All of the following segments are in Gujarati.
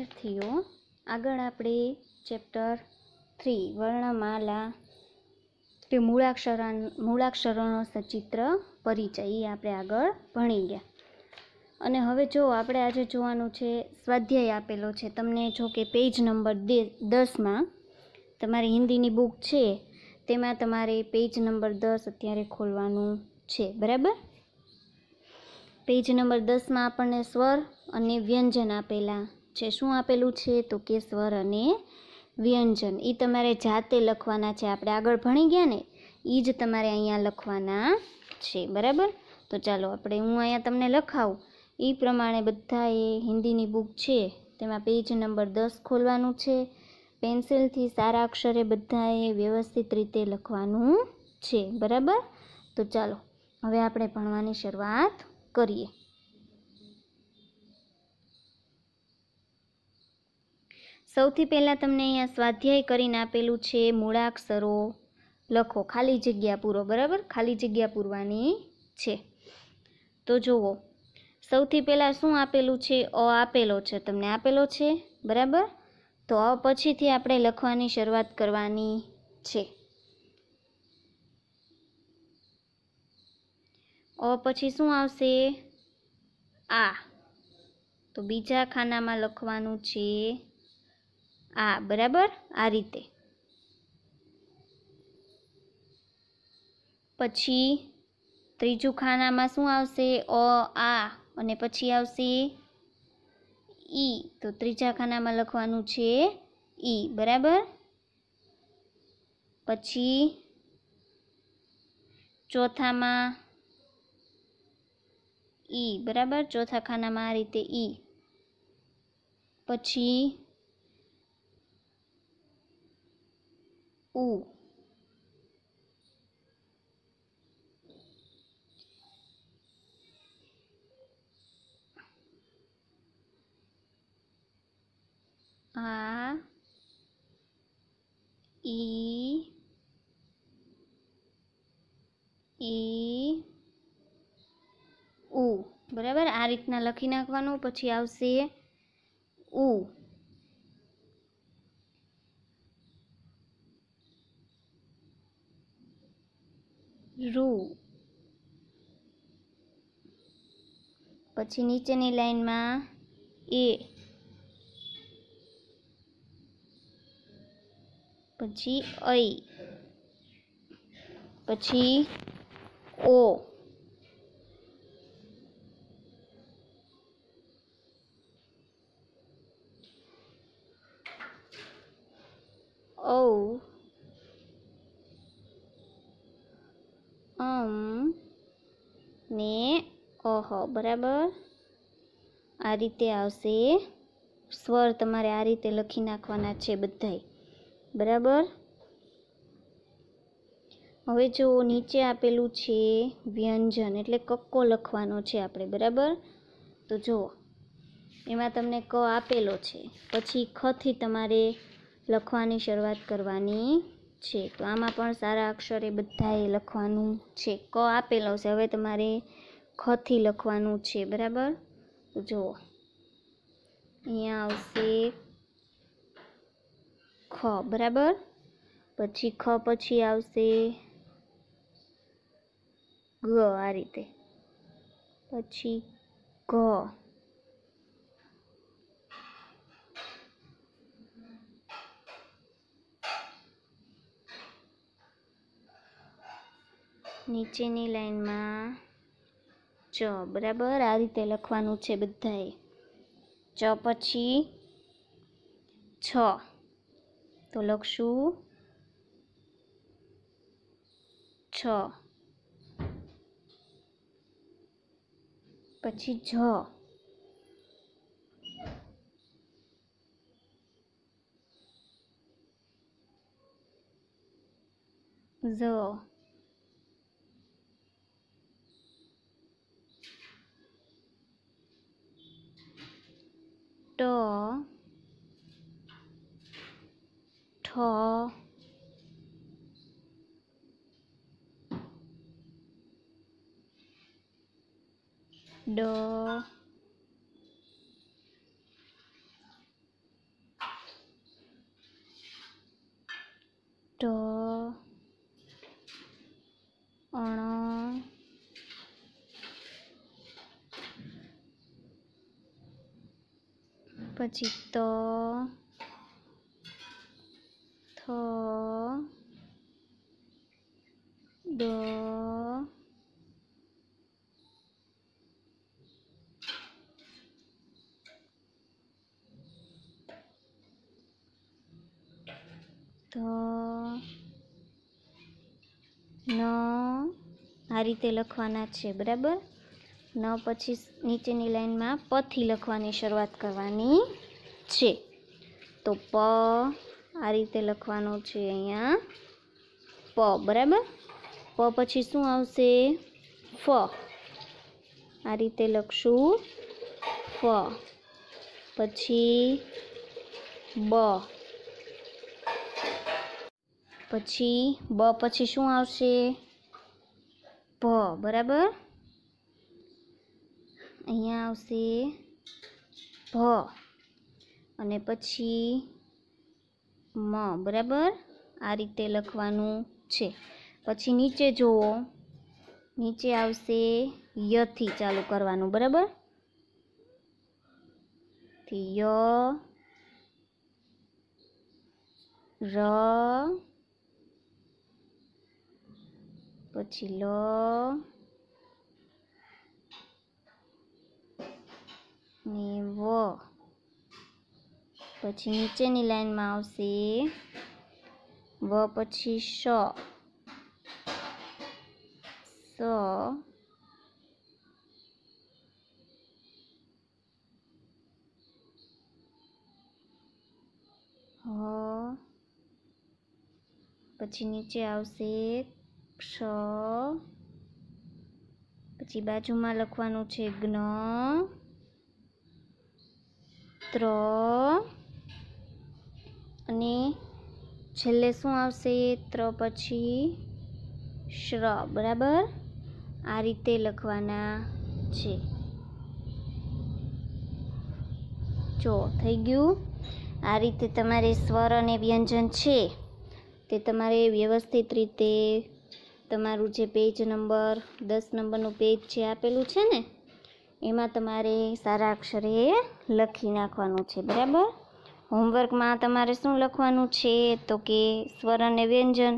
વિદ્યાર્થીઓ આગળ આપણે ચેપ્ટર થ્રી વર્ણમાલા કે મૂળાક્ષર મૂળાક્ષરોનો સચિત્ર પરિચય એ આપણે આગળ ભણી ગયા અને હવે જો આપણે આજે જોવાનું છે સ્વાધ્યાય આપેલો છે તમને જો કે પેજ નંબર દસમાં તમારી હિન્દીની બુક છે તેમાં તમારે પેજ નંબર દસ અત્યારે ખોલવાનું છે બરાબર પેજ નંબર દસમાં આપણને સ્વર અને વ્યંજન આપેલા છે શું આપેલું છે તો કે સ્વર અને વ્યંજન એ તમારે જાતે લખવાના છે આપણે આગળ ભણી ગયા ને એ જ તમારે અહીંયા લખવાના છે બરાબર તો ચાલો આપણે હું અહીંયા તમને લખાવું એ પ્રમાણે બધાએ હિન્દીની બુક છે તેમાં પેજ નંબર દસ ખોલવાનું છે પેન્સિલથી સારા અક્ષરે બધાએ વ્યવસ્થિત રીતે લખવાનું છે બરાબર તો ચાલો હવે આપણે ભણવાની શરૂઆત કરીએ સૌથી પહેલાં તમને અહીંયા સ્વાધ્યાય કરીને આપેલું છે મૂળાક્ષરો લખો ખાલી જગ્યા પૂરો બરાબર ખાલી જગ્યા પૂરવાની છે તો જુઓ સૌથી પહેલાં શું આપેલું છે અ આપેલો છે તમને આપેલો છે બરાબર તો અ પછીથી આપણે લખવાની શરૂઆત કરવાની છે અ પછી શું આવશે આ તો બીજા ખાનામાં લખવાનું છે આ બરાબર આ રીતે પછી ત્રીજું ખાનામાં શું આવશે અ આ અને પછી આવશે ઈ તો ત્રીજા ખાનામાં લખવાનું છે ઈ બરાબર પછી ચોથામાં ઈ બરાબર ચોથા ખાનામાં આ રીતે ઈ પછી ઉ આ ઈ ઈ ઉ બરાબર આ રીતના લખી નાખવાનું પછી આવશે ઉ રૂ પછી નીચેની લાઈનમાં એ પછી ઐ પછી ઓ લખો બરાબર આ રીતે આવશે સ્વર તમારે આ રીતે લખી નાખવાના છે બધાય બરાબર હવે જો નીચે આપેલું છે વ્યંજન એટલે કક્કો લખવાનો છે આપણે બરાબર તો જુઓ એમાં તમને ક આપેલો છે પછી ખથી તમારે લખવાની શરૂઆત કરવાની છે તો આમાં પણ સારા અક્ષરે બધાએ લખવાનું છે ક આપેલો છે હવે તમારે ખથી લખવાનું છે બરાબર જુઓ અહીંયા આવશે ખ બરાબર પછી ખ પછી આવશે ગ આ રીતે પછી ઘ નીચેની લાઈનમાં ચ બરાબર આ રીતે લખવાનું છે બધાએ ચ પછી છ તો લખશું છ પછી જ ઝ ট ঠ ড પછી ત થ ડ ધ ન આ રીતે લખવાના છે બરાબર ન પછી નીચેની લાઈનમાં પથી લખવાની શરૂઆત કરવાની છે તો પ આ રીતે લખવાનું છે અહીંયા પ બરાબર પ પછી શું આવશે ફ આ રીતે લખશું ફ પછી બ પછી બ પછી શું આવશે ભ બરાબર અહીંયા આવશે ભ અને પછી મ બરાબર આ રીતે લખવાનું છે પછી નીચે જુઓ નીચે આવશે યથી ચાલુ કરવાનું બરાબર થી ય ર પછી લ ને વ પછી નીચેની લાઈનમાં આવશે વ પછી શ સ પછી નીચે આવશે ક્ષ પછી બાજુમાં લખવાનું છે જ્ઞ ત્ર અને છેલ્લે શું આવશે ત્ર પછી શ્ર બરાબર આ રીતે લખવાના છે જો થઈ ગયું આ રીતે તમારે સ્વર અને વ્યંજન છે તે તમારે વ્યવસ્થિત રીતે તમારું જે પેજ નંબર દસ નંબરનું પેજ જે આપેલું છે ને એમાં તમારે સારા અક્ષરે લખી નાખવાનું છે બરાબર હોમવર્કમાં તમારે શું લખવાનું છે તો કે સ્વર અને વ્યંજન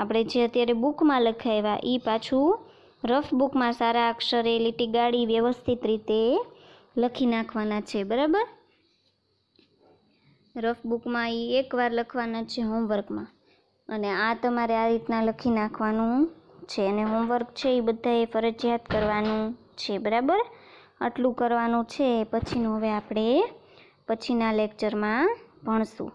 આપણે જે અત્યારે બુકમાં લખાવ્યા એ પાછું રફ બુકમાં સારા અક્ષરે લીટી ગાડી વ્યવસ્થિત રીતે લખી નાખવાના છે બરાબર રફ બુકમાં એ એકવાર લખવાના છે હોમવર્કમાં અને આ તમારે આ રીતના લખી નાખવાનું છે અને હોમવર્ક છે એ બધાએ ફરજિયાત કરવાનું છે બરાબર આટલું કરવાનું છે પછીનું હવે આપણે પછીના લેક્ચરમાં ભણશું